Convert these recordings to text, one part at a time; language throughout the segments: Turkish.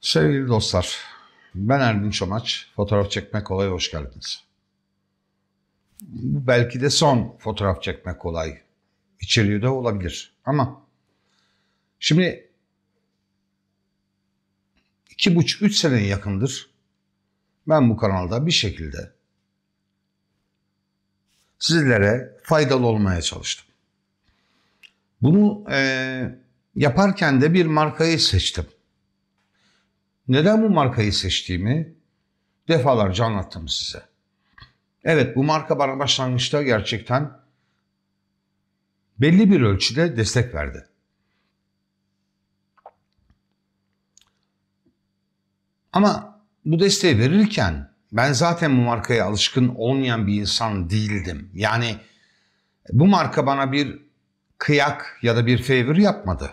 Sevgili dostlar, ben Ermin Çomaç. Fotoğraf çekmek kolay, hoş geldiniz. Bu belki de son fotoğraf çekmek kolay içeriği de olabilir. Ama şimdi iki buçuk üç sene yakındır ben bu kanalda bir şekilde sizlere faydalı olmaya çalıştım. Bunu e, yaparken de bir markayı seçtim. Neden bu markayı seçtiğimi defalarca anlattım size. Evet bu marka bana başlangıçta gerçekten belli bir ölçüde destek verdi. Ama bu desteği verirken ben zaten bu markaya alışkın olmayan bir insan değildim. Yani bu marka bana bir kıyak ya da bir favor yapmadı.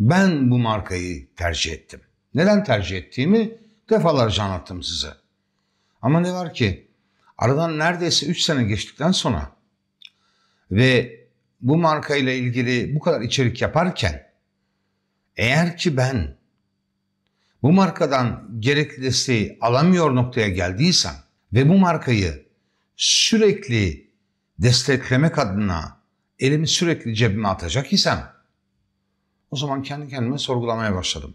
Ben bu markayı tercih ettim. Neden tercih ettiğimi defalarca anlattım size. Ama ne var ki aradan neredeyse 3 sene geçtikten sonra ve bu markayla ilgili bu kadar içerik yaparken eğer ki ben bu markadan gerekli desteği alamıyor noktaya geldiysen ve bu markayı sürekli desteklemek adına elimi sürekli cebime atacak isem o zaman kendi kendime sorgulamaya başladım.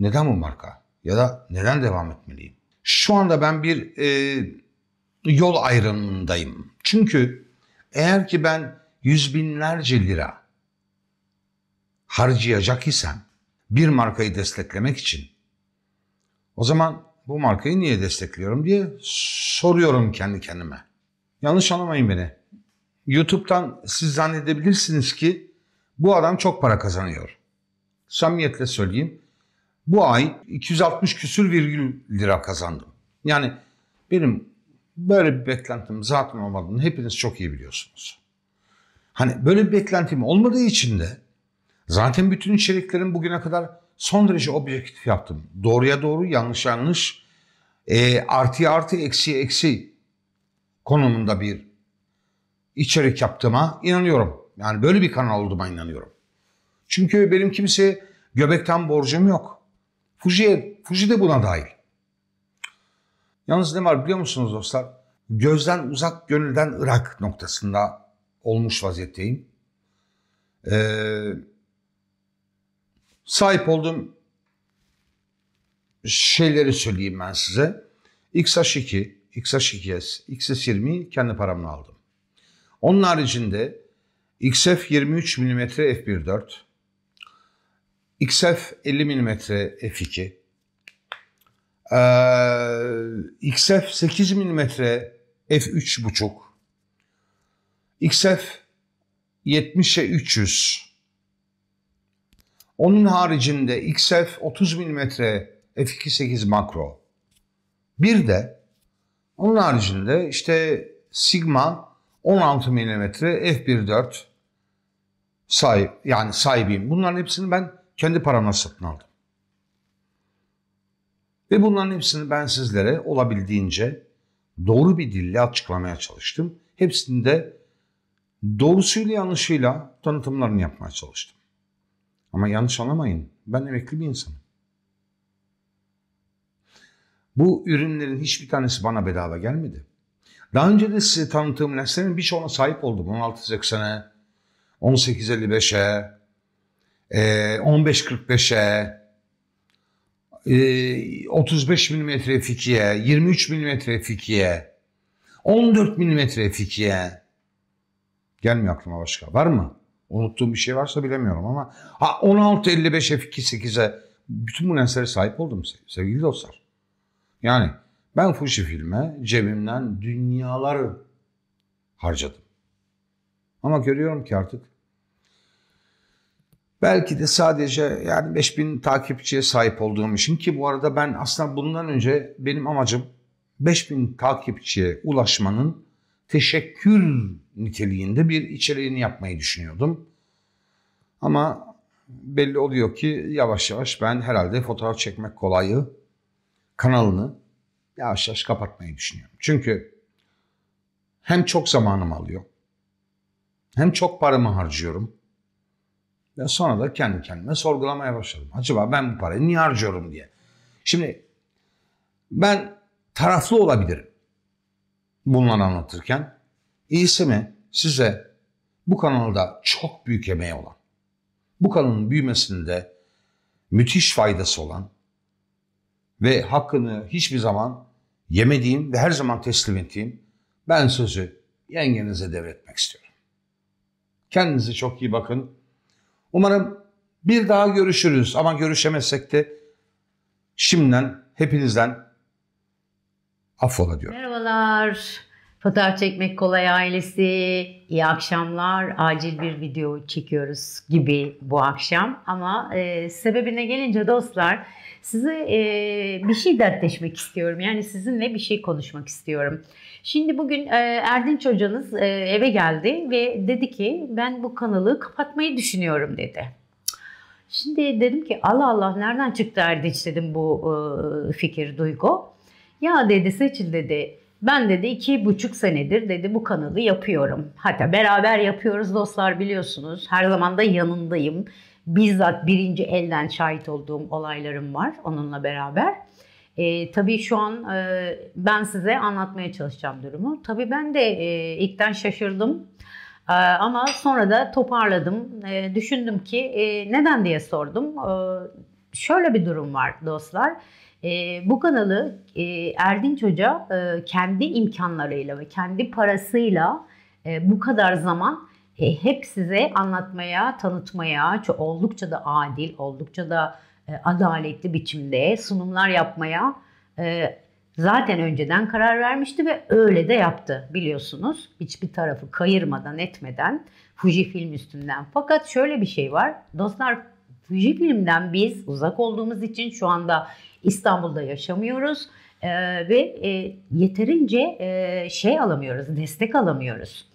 Neden bu marka? Ya da neden devam etmeliyim? Şu anda ben bir e, yol ayrımındayım. Çünkü eğer ki ben yüz binlerce lira harcayacak isem bir markayı desteklemek için. O zaman bu markayı niye destekliyorum diye soruyorum kendi kendime. Yanlış anlamayın beni. YouTube'dan siz zannedebilirsiniz ki bu adam çok para kazanıyor. Samimiyetle söyleyeyim. Bu ay 260 küsür virgül lira kazandım. Yani benim böyle bir beklentim zaten olmadığını hepiniz çok iyi biliyorsunuz. Hani böyle bir beklentim olmadığı için de Zaten bütün içeriklerim bugüne kadar son derece objektif yaptım. Doğruya doğru, yanlış yanlış, e, artıya artı, eksi eksi konumunda bir içerik yaptığıma inanıyorum. Yani böyle bir kanal olduğuma inanıyorum. Çünkü benim kimseye göbekten borcum yok. Fuji, Fuji de buna dahil. Yalnız ne var biliyor musunuz dostlar? Gözden uzak, gönülden ırak noktasında olmuş vaziyetteyim. Eee sahip olduğum şeyleri söyleyeyim ben size. XH2, XH2S, XS20 kendi paramla aldım. Onun haricinde XF 23 mm f1.4, XF 50 mm f2, XF 8 mm f3.5, XF 70'e 300 onun haricinde XF 30 mm f2.8 makro. Bir de onun haricinde işte Sigma 16 mm f1.4 sahip yani sahibiyim. Bunların hepsini ben kendi paramla satın aldım. Ve bunların hepsini ben sizlere olabildiğince doğru bir dille açıklamaya çalıştım. Hepsinde doğrusuyla yanlışıyla tanıtımlarını yapmaya çalıştım. Ama yanlış anlamayın. Ben emekli bir insanım. Bu ürünlerin hiçbir tanesi bana bedava gelmedi. Daha önce de size tanıttığım lenslerin birçoğuna sahip oldum. 1680'e, 1855'e, 1545'e, 35 mm f2'ye, 23 mm f2'ye, 14 mm f2'ye. Gelmiyor aklıma başka. Var mı? Unuttuğum bir şey varsa bilemiyorum ama ha 16.55 F2.8'e bütün bu lenslere sahip oldum sevgili dostlar. Yani ben Fuji filme cebimden dünyalar harcadım. Ama görüyorum ki artık belki de sadece yani 5000 takipçiye sahip olduğum için ki bu arada ben aslında bundan önce benim amacım 5000 takipçiye ulaşmanın teşekkür niteliğinde bir içeriğini yapmayı düşünüyordum. Ama belli oluyor ki yavaş yavaş ben herhalde fotoğraf çekmek kolayı kanalını yavaş yavaş kapatmayı düşünüyorum. Çünkü hem çok zamanım alıyor hem çok paramı harcıyorum. Ve sonra da kendi kendime sorgulamaya başladım. Acaba ben bu parayı niye harcıyorum diye. Şimdi ben taraflı olabilirim bunları anlatırken iyisi mi size bu kanalda çok büyük emeği olan, bu kanalın büyümesinde müthiş faydası olan ve hakkını hiçbir zaman yemediğim ve her zaman teslim ettiğim ben sözü yengenize devretmek istiyorum. Kendinize çok iyi bakın. Umarım bir daha görüşürüz ama görüşemezsek de şimdiden hepinizden affola diyor. Merhabalar. Fotoğraf çekmek kolay ailesi. İyi akşamlar. Acil bir video çekiyoruz gibi bu akşam. Ama e, sebebine gelince dostlar size e, bir şey dertleşmek istiyorum. Yani sizinle bir şey konuşmak istiyorum. Şimdi bugün e, Erdinç hocanız e, eve geldi ve dedi ki ben bu kanalı kapatmayı düşünüyorum dedi. Şimdi dedim ki Allah Allah nereden çıktı Erdinç dedim bu e, fikir, duygu. Ya dedi Seçil dedi ben dedi iki buçuk senedir dedi bu kanalı yapıyorum. Hatta beraber yapıyoruz dostlar biliyorsunuz. Her zaman da yanındayım. Bizzat birinci elden şahit olduğum olaylarım var onunla beraber. E, tabii şu an e, ben size anlatmaya çalışacağım durumu. Tabii ben de e, ilkten şaşırdım. E, ama sonra da toparladım. E, düşündüm ki e, neden diye sordum. E, şöyle bir durum var dostlar. E, bu kanalı e, Erdinç Hoca e, kendi imkanlarıyla ve kendi parasıyla e, bu kadar zaman e, hep size anlatmaya, tanıtmaya, çok oldukça da adil, oldukça da e, adaletli biçimde sunumlar yapmaya e, zaten önceden karar vermişti ve öyle de yaptı biliyorsunuz. Hiçbir tarafı kayırmadan etmeden Fuji film üstünden. Fakat şöyle bir şey var. Dostlar Fuji filmden biz uzak olduğumuz için şu anda İstanbul'da yaşamıyoruz e, ve e, yeterince e, şey alamıyoruz, destek alamıyoruz.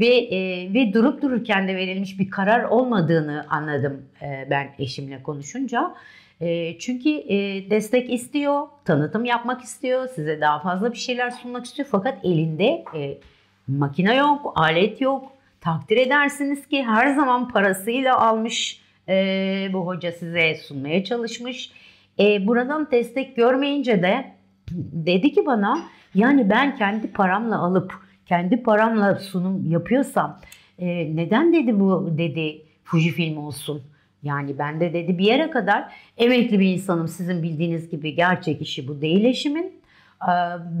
Ve, e, ve durup dururken de verilmiş bir karar olmadığını anladım e, ben eşimle konuşunca. E, çünkü e, destek istiyor, tanıtım yapmak istiyor, size daha fazla bir şeyler sunmak istiyor. Fakat elinde e, makine yok, alet yok. Takdir edersiniz ki her zaman parasıyla almış e, bu hoca size sunmaya çalışmış e, buradan destek görmeyince de dedi ki bana yani ben kendi paramla alıp kendi paramla sunum yapıyorsam e, neden dedi bu dedi Fuji film olsun. Yani ben de dedi bir yere kadar emekli bir insanım sizin bildiğiniz gibi gerçek işi bu değil eşimin. E,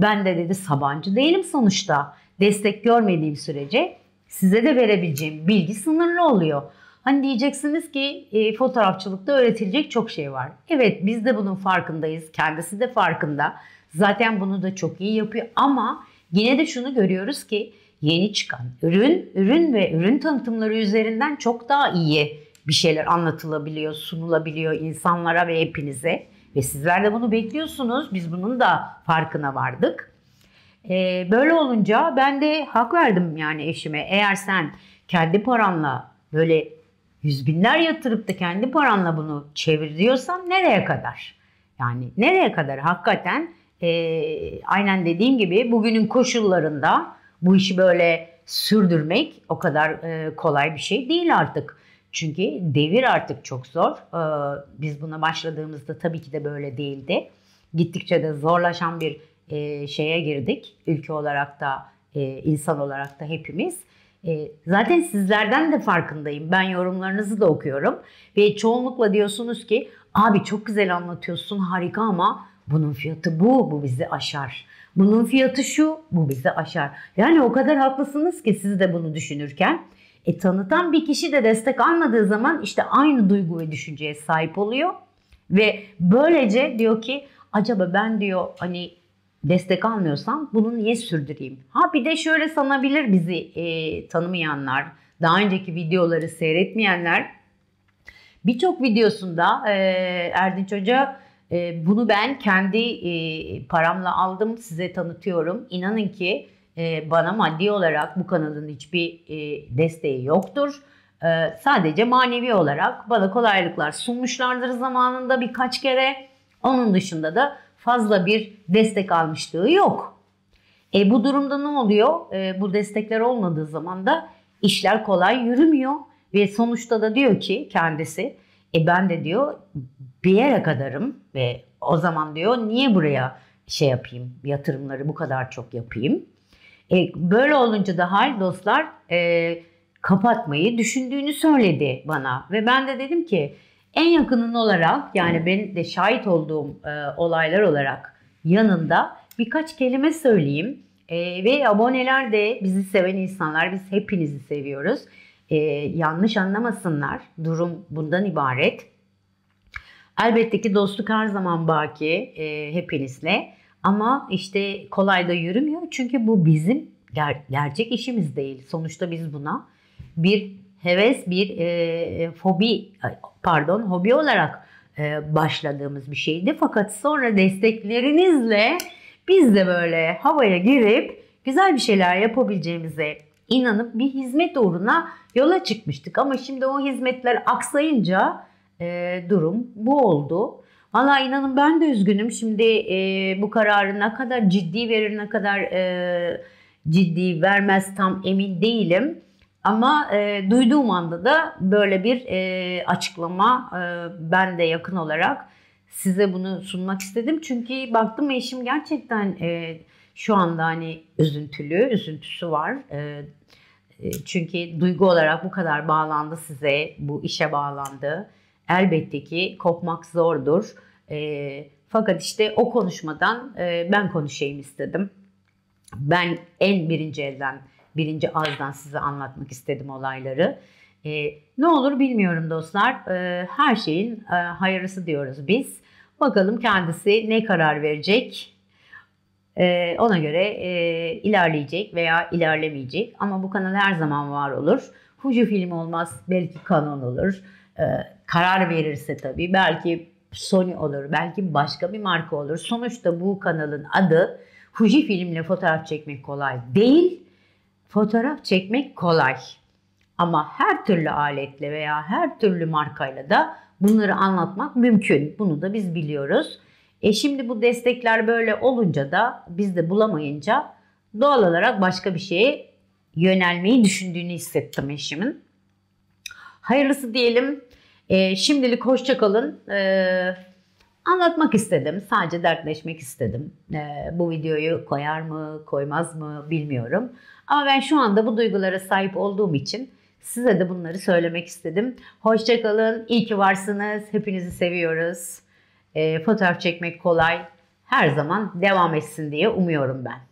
ben de dedi sabancı değilim sonuçta. Destek görmediğim sürece size de verebileceğim bilgi sınırlı oluyor. Hani diyeceksiniz ki e, fotoğrafçılıkta öğretilecek çok şey var. Evet biz de bunun farkındayız. Kendisi de farkında. Zaten bunu da çok iyi yapıyor ama yine de şunu görüyoruz ki yeni çıkan ürün, ürün ve ürün tanıtımları üzerinden çok daha iyi bir şeyler anlatılabiliyor, sunulabiliyor insanlara ve hepinize. Ve sizler de bunu bekliyorsunuz. Biz bunun da farkına vardık. Ee, böyle olunca ben de hak verdim yani eşime. Eğer sen kendi paranla böyle yüz binler yatırıp da kendi paranla bunu çeviriyorsan nereye kadar? Yani nereye kadar hakikaten e, aynen dediğim gibi bugünün koşullarında bu işi böyle sürdürmek o kadar e, kolay bir şey değil artık. Çünkü devir artık çok zor. E, biz buna başladığımızda tabii ki de böyle değildi. Gittikçe de zorlaşan bir e, şeye girdik. Ülke olarak da, e, insan olarak da hepimiz. E, zaten sizlerden de farkındayım. Ben yorumlarınızı da okuyorum. Ve çoğunlukla diyorsunuz ki abi çok güzel anlatıyorsun harika ama bunun fiyatı bu, bu bizi aşar. Bunun fiyatı şu, bu bizi aşar. Yani o kadar haklısınız ki siz de bunu düşünürken. E, tanıtan bir kişi de destek almadığı zaman işte aynı duygu ve düşünceye sahip oluyor. Ve böylece diyor ki acaba ben diyor hani destek almıyorsam bunu niye sürdüreyim? Ha bir de şöyle sanabilir bizi e, tanımayanlar, daha önceki videoları seyretmeyenler. Birçok videosunda e, Erdinç Hoca e, bunu ben kendi e, paramla aldım size tanıtıyorum. İnanın ki e, bana maddi olarak bu kanalın hiçbir e, desteği yoktur. E, sadece manevi olarak bana kolaylıklar sunmuşlardır zamanında birkaç kere. Onun dışında da fazla bir destek almışlığı yok. E bu durumda ne oluyor? E, bu destekler olmadığı zaman da işler kolay yürümüyor ve sonuçta da diyor ki kendisi e ben de diyor bir yere kadarım ve o zaman diyor niye buraya şey yapayım yatırımları bu kadar çok yapayım. E, böyle olunca da hal dostlar e, kapatmayı düşündüğünü söyledi bana ve ben de dedim ki en yakının olarak yani benim de şahit olduğum e, olaylar olarak yanında birkaç kelime söyleyeyim. E, ve aboneler de bizi seven insanlar biz hepinizi seviyoruz. E, yanlış anlamasınlar durum bundan ibaret. Elbette ki dostluk her zaman baki e, hepinizle. Ama işte kolay da yürümüyor çünkü bu bizim ger- gerçek işimiz değil. Sonuçta biz buna bir heves, bir e, e fobi pardon hobi olarak e, başladığımız bir şeydi. Fakat sonra desteklerinizle biz de böyle havaya girip güzel bir şeyler yapabileceğimize inanıp bir hizmet uğruna yola çıkmıştık. Ama şimdi o hizmetler aksayınca e, durum bu oldu. Valla inanın ben de üzgünüm. Şimdi e, bu kararı ne kadar ciddi verir ne kadar e, ciddi vermez tam emin değilim. Ama e, duyduğum anda da böyle bir e, açıklama e, ben de yakın olarak size bunu sunmak istedim. Çünkü baktım eşim gerçekten e, şu anda hani üzüntülü, üzüntüsü var. E, e çünkü duygu olarak bu kadar bağlandı size, bu işe bağlandı. Elbette ki kopmak zordur. E, fakat işte o konuşmadan e, ben konuşayım istedim. Ben en birinci elden birinci ağızdan size anlatmak istedim olayları. E, ne olur bilmiyorum dostlar. E, her şeyin e, hayırlısı diyoruz biz. Bakalım kendisi ne karar verecek. E, ona göre e, ilerleyecek veya ilerlemeyecek. Ama bu kanal her zaman var olur. Hucu film olmaz. Belki kanon olur. E, karar verirse tabii. Belki Sony olur. Belki başka bir marka olur. Sonuçta bu kanalın adı Fuji filmle fotoğraf çekmek kolay değil. Fotoğraf çekmek kolay. Ama her türlü aletle veya her türlü markayla da bunları anlatmak mümkün. Bunu da biz biliyoruz. E şimdi bu destekler böyle olunca da biz de bulamayınca doğal olarak başka bir şeye yönelmeyi düşündüğünü hissettim eşimin. Hayırlısı diyelim. E, şimdilik hoşçakalın. E, anlatmak istedim. Sadece dertleşmek istedim. Ee, bu videoyu koyar mı, koymaz mı bilmiyorum. Ama ben şu anda bu duygulara sahip olduğum için size de bunları söylemek istedim. Hoşçakalın, iyi ki varsınız. Hepinizi seviyoruz. Ee, fotoğraf çekmek kolay. Her zaman devam etsin diye umuyorum ben.